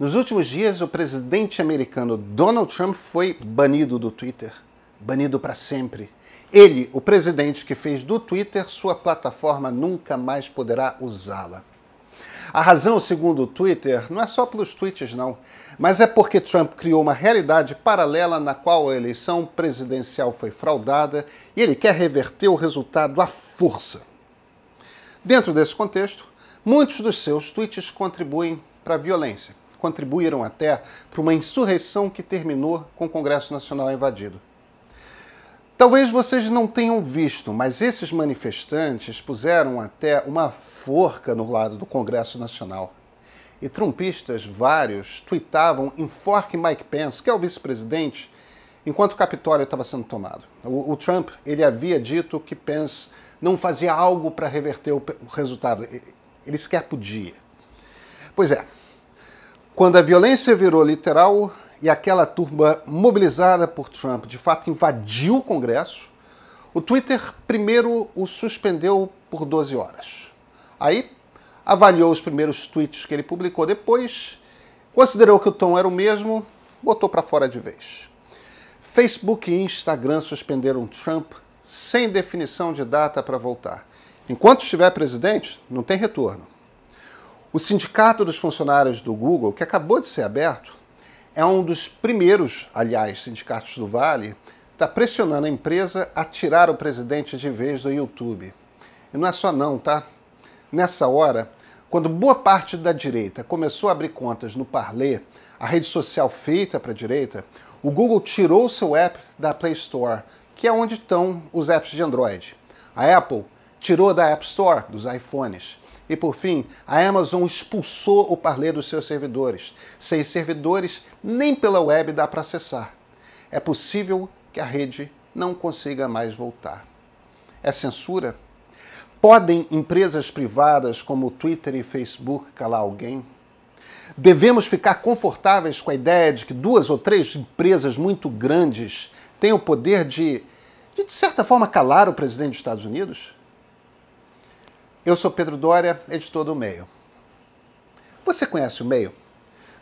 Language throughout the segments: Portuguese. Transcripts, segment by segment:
Nos últimos dias, o presidente americano Donald Trump foi banido do Twitter. Banido para sempre. Ele, o presidente que fez do Twitter sua plataforma, nunca mais poderá usá-la. A razão, segundo o Twitter, não é só pelos tweets, não, mas é porque Trump criou uma realidade paralela na qual a eleição presidencial foi fraudada e ele quer reverter o resultado à força. Dentro desse contexto, muitos dos seus tweets contribuem para a violência contribuíram até para uma insurreição que terminou com o Congresso Nacional invadido. Talvez vocês não tenham visto, mas esses manifestantes puseram até uma forca no lado do Congresso Nacional. E trumpistas vários tuitavam enforque Mike Pence, que é o vice-presidente, enquanto o Capitólio estava sendo tomado. O, o, Trump ele havia dito que Pence não fazia algo para reverter o, o resultado. Ele sequer podia. Pois é, quando a violência virou literal e aquela turma mobilizada por Trump de fato invadiu o Congresso, o Twitter primeiro o suspendeu por 12 horas. Aí avaliou os primeiros tweets que ele publicou depois, considerou que o tom era o mesmo, botou para fora de vez. Facebook e Instagram suspenderam Trump sem definição de data para voltar. Enquanto estiver presidente, não tem retorno. O Sindicato dos Funcionários do Google, que acabou de ser aberto, é um dos primeiros, aliás, sindicatos do Vale, está pressionando a empresa a tirar o presidente de vez do YouTube. E não é só não, tá? Nessa hora, quando boa parte da direita começou a abrir contas no Parler, a rede social feita para a direita, o Google tirou seu app da Play Store, que é onde estão os apps de Android. A Apple tirou da App Store dos iPhones. E por fim, a Amazon expulsou o Parler dos seus servidores. Sem servidores, nem pela web dá para acessar. É possível que a rede não consiga mais voltar. É censura? Podem empresas privadas como Twitter e Facebook calar alguém? Devemos ficar confortáveis com a ideia de que duas ou três empresas muito grandes têm o poder de, de, de certa forma, calar o presidente dos Estados Unidos? Eu sou Pedro Dória, editor do Meio. Você conhece o Meio?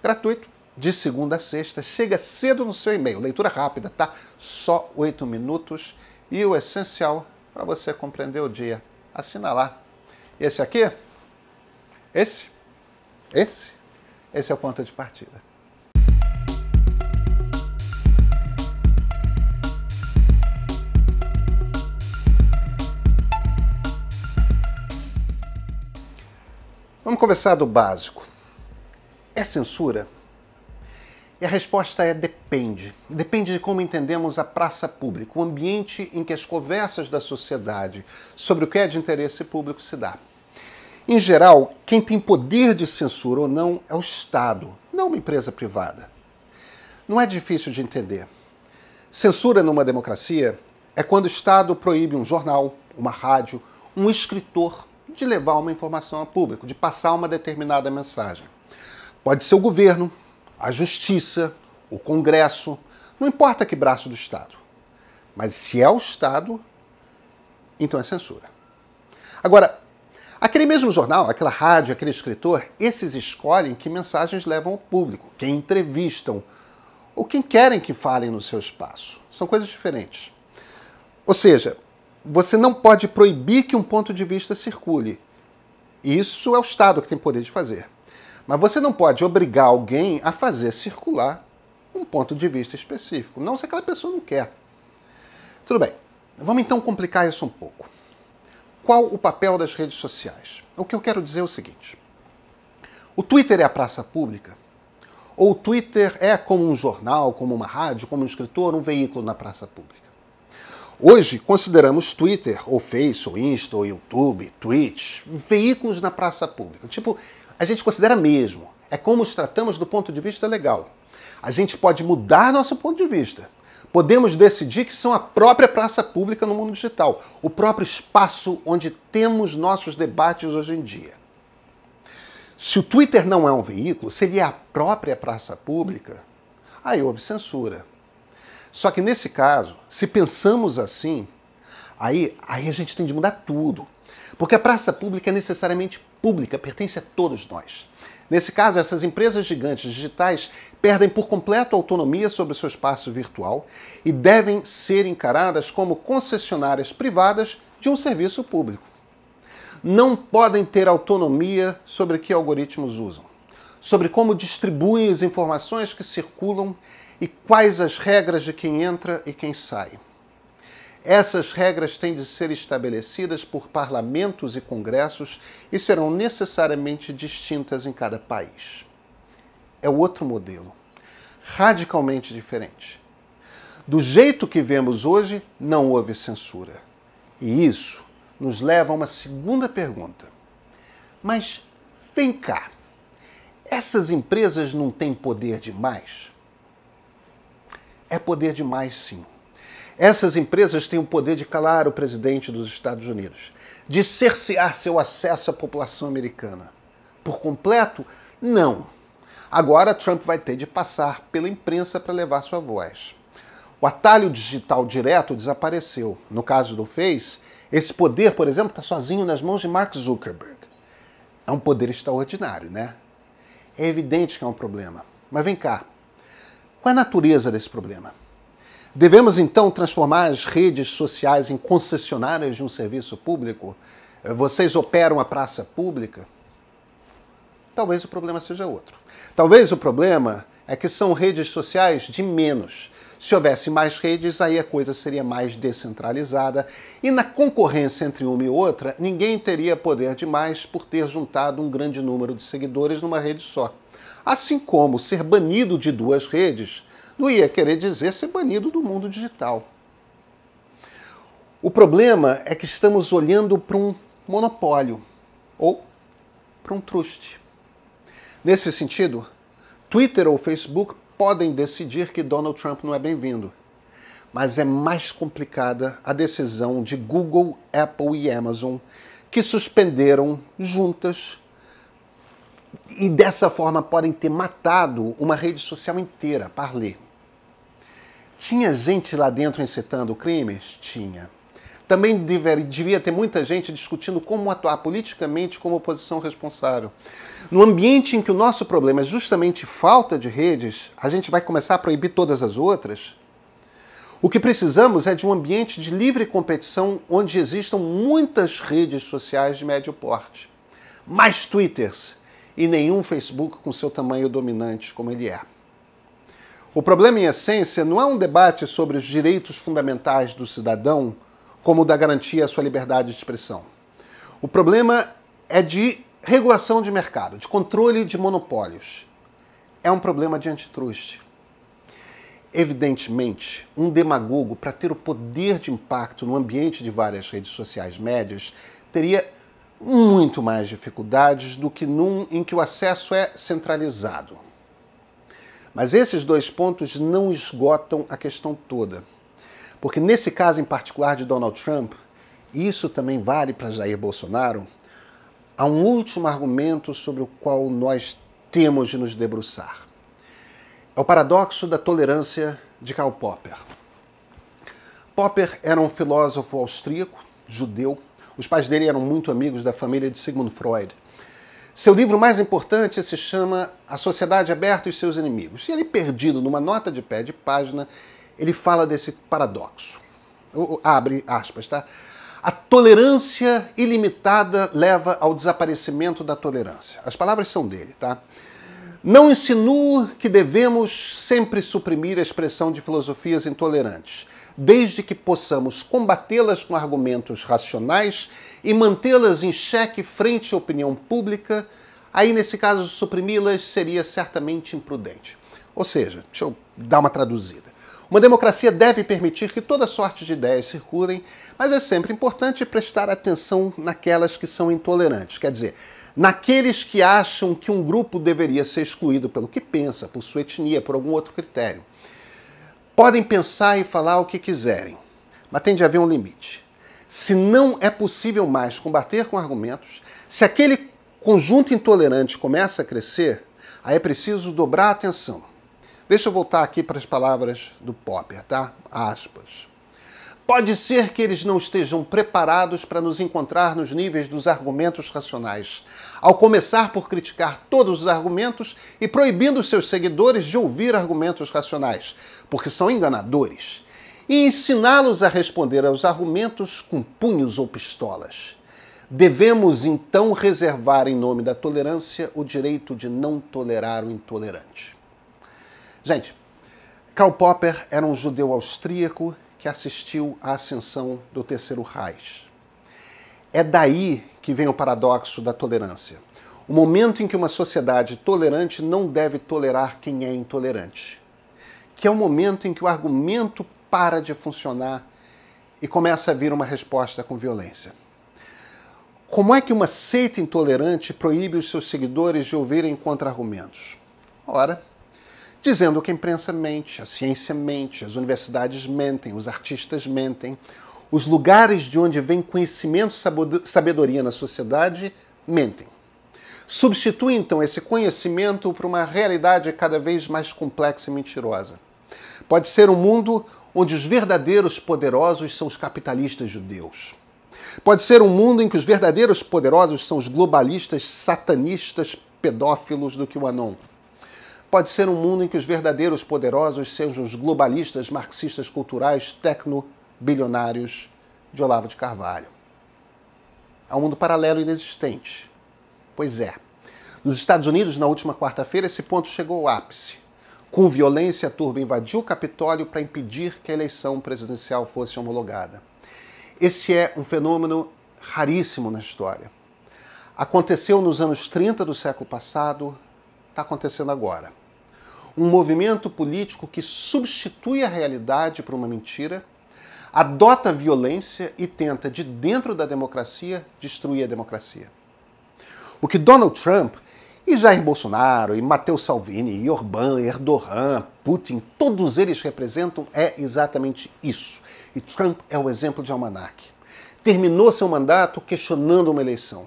Gratuito, de segunda a sexta, chega cedo no seu e-mail. Leitura rápida, tá? Só oito minutos e o essencial para você compreender o dia. Assina lá. Esse aqui? Esse? Esse? Esse é o ponto de partida. Vamos começar do básico. É censura? E a resposta é depende. Depende de como entendemos a praça pública, o ambiente em que as conversas da sociedade sobre o que é de interesse público se dá. Em geral, quem tem poder de censura ou não é o Estado, não uma empresa privada. Não é difícil de entender. Censura numa democracia é quando o Estado proíbe um jornal, uma rádio, um escritor de levar uma informação a público, de passar uma determinada mensagem. Pode ser o governo, a justiça, o Congresso, não importa que braço do Estado. Mas se é o Estado, então é censura. Agora, aquele mesmo jornal, aquela rádio, aquele escritor, esses escolhem que mensagens levam ao público, quem entrevistam ou quem querem que falem no seu espaço. São coisas diferentes. Ou seja, você não pode proibir que um ponto de vista circule. Isso é o Estado que tem poder de fazer. Mas você não pode obrigar alguém a fazer circular um ponto de vista específico, não se aquela pessoa não quer. Tudo bem, vamos então complicar isso um pouco. Qual o papel das redes sociais? O que eu quero dizer é o seguinte: o Twitter é a praça pública? Ou o Twitter é como um jornal, como uma rádio, como um escritor, um veículo na praça pública? Hoje consideramos Twitter, ou Face, ou Insta, ou YouTube, Twitch, veículos na praça pública. Tipo, a gente considera mesmo. É como os tratamos do ponto de vista legal. A gente pode mudar nosso ponto de vista. Podemos decidir que são a própria praça pública no mundo digital, o próprio espaço onde temos nossos debates hoje em dia. Se o Twitter não é um veículo, se ele é a própria praça pública? Aí houve censura. Só que nesse caso, se pensamos assim, aí, aí a gente tem de mudar tudo. Porque a praça pública é necessariamente pública, pertence a todos nós. Nesse caso, essas empresas gigantes digitais perdem por completo autonomia sobre o seu espaço virtual e devem ser encaradas como concessionárias privadas de um serviço público. Não podem ter autonomia sobre que algoritmos usam, sobre como distribuem as informações que circulam e quais as regras de quem entra e quem sai. Essas regras têm de ser estabelecidas por parlamentos e congressos e serão necessariamente distintas em cada país. É outro modelo, radicalmente diferente. Do jeito que vemos hoje, não houve censura. E isso nos leva a uma segunda pergunta. Mas vem cá, essas empresas não têm poder demais? É poder demais, sim. Essas empresas têm o poder de calar o presidente dos Estados Unidos, de cercear seu acesso à população americana. Por completo? Não. Agora Trump vai ter de passar pela imprensa para levar sua voz. O atalho digital direto desapareceu. No caso do Face, esse poder, por exemplo, está sozinho nas mãos de Mark Zuckerberg. É um poder extraordinário, né? É evidente que é um problema. Mas vem cá, qual é a natureza desse problema? Devemos então transformar as redes sociais em concessionárias de um serviço público? Eh, vocês operam a praça pública? Talvez o problema seja outro. Talvez o problema é que são redes sociais de menos. Se houvesse mais redes, aí a coisa seria mais descentralizada e na concorrência entre uma e outra, ninguém teria poder demais por ter juntado um grande número de seguidores numa rede só. Assim como ser banido de duas redes não ia querer dizer ser banido do mundo digital. O problema é que estamos olhando para um monopólio ou para um trust. Nesse sentido, Twitter ou Facebook podem decidir que Donald Trump não é bem-vindo. Mas é mais complicada a decisão de Google, Apple e Amazon, que suspenderam juntas e dessa forma podem ter matado uma rede social inteira, Parler. Tinha gente lá dentro incitando crimes? Tinha. Também devia ter muita gente discutindo como atuar politicamente como oposição responsável. No ambiente em que o nosso problema é justamente falta de redes, a gente vai começar a proibir todas as outras? O que precisamos é de um ambiente de livre competição onde existam muitas redes sociais de médio porte. Mais Twitters, e nenhum Facebook com seu tamanho dominante como ele é. O problema, em essência, não é um debate sobre os direitos fundamentais do cidadão, como o da garantia à sua liberdade de expressão. O problema é de regulação de mercado, de controle de monopólios. É um problema de antitruste. Evidentemente, um demagogo, para ter o poder de impacto no ambiente de várias redes sociais médias, teria muito mais dificuldades do que num em que o acesso é centralizado. Mas esses dois pontos não esgotam a questão toda. Porque nesse caso em particular de Donald Trump, isso também vale para Jair Bolsonaro, há um último argumento sobre o qual nós temos de nos debruçar. É o paradoxo da tolerância de Karl Popper. Popper era um filósofo austríaco, judeu, os pais dele eram muito amigos da família de Sigmund Freud. Seu livro mais importante se chama A Sociedade Aberta e Seus Inimigos. E ele, perdido numa nota de pé de página, ele fala desse paradoxo. Abre aspas, tá? A tolerância ilimitada leva ao desaparecimento da tolerância. As palavras são dele, tá? Não insinuo que devemos sempre suprimir a expressão de filosofias intolerantes desde que possamos combatê-las com argumentos racionais e mantê-las em xeque frente à opinião pública, aí nesse caso suprimi-las seria certamente imprudente. Ou seja, deixa eu dar uma traduzida. Uma democracia deve permitir que toda sorte de ideias circulem, mas é sempre importante prestar atenção naquelas que são intolerantes. Quer dizer, naqueles que acham que um grupo deveria ser excluído pelo que pensa, por sua etnia, por algum outro critério. Podem pensar e falar o que quiserem, mas tem de haver um limite. Se não é possível mais combater com argumentos, se aquele conjunto intolerante começa a crescer, aí é preciso dobrar a atenção. Deixa eu voltar aqui para as palavras do Popper, tá? Aspas. Pode ser que eles não estejam preparados para nos encontrar nos níveis dos argumentos racionais, ao começar por criticar todos os argumentos e proibindo seus seguidores de ouvir argumentos racionais, porque são enganadores, e ensiná-los a responder aos argumentos com punhos ou pistolas. Devemos então reservar, em nome da tolerância, o direito de não tolerar o intolerante. Gente, Karl Popper era um judeu austríaco que assistiu à ascensão do terceiro Reich. É daí que vem o paradoxo da tolerância. O momento em que uma sociedade tolerante não deve tolerar quem é intolerante. Que é o momento em que o argumento para de funcionar e começa a vir uma resposta com violência. Como é que uma seita intolerante proíbe os seus seguidores de ouvirem contra-argumentos? Ora, dizendo que a imprensa mente, a ciência mente, as universidades mentem, os artistas mentem, os lugares de onde vem conhecimento, sabedoria na sociedade mentem. Substitui então esse conhecimento por uma realidade cada vez mais complexa e mentirosa. Pode ser um mundo onde os verdadeiros poderosos são os capitalistas judeus. Pode ser um mundo em que os verdadeiros poderosos são os globalistas satanistas pedófilos do que o Anon. Pode ser um mundo em que os verdadeiros poderosos sejam os globalistas marxistas culturais tecno-bilionários de Olavo de Carvalho. É um mundo paralelo inexistente. Pois é. Nos Estados Unidos, na última quarta-feira, esse ponto chegou ao ápice. Com violência, a turba invadiu o Capitólio para impedir que a eleição presidencial fosse homologada. Esse é um fenômeno raríssimo na história. Aconteceu nos anos 30 do século passado, está acontecendo agora. Um movimento político que substitui a realidade por uma mentira, adota a violência e tenta, de dentro da democracia, destruir a democracia. O que Donald Trump e Jair Bolsonaro, e Matteo Salvini, e Orbán, Erdogan, Putin, todos eles representam é exatamente isso. E Trump é o exemplo de almanac. Terminou seu mandato questionando uma eleição.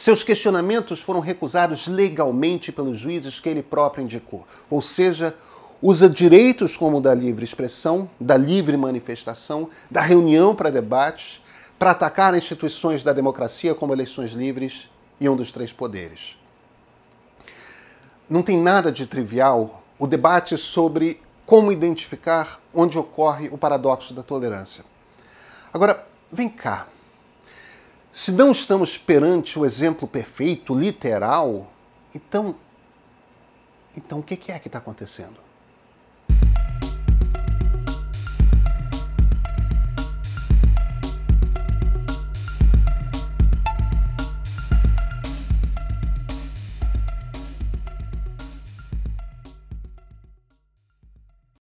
Seus questionamentos foram recusados legalmente pelos juízes que ele próprio indicou, ou seja, usa direitos como o da livre expressão, da livre manifestação, da reunião para debates, para atacar instituições da democracia como eleições livres e um dos três poderes. Não tem nada de trivial o debate sobre como identificar onde ocorre o paradoxo da tolerância. Agora, vem cá. Se não estamos perante o exemplo perfeito, literal, então, então o que é que está acontecendo?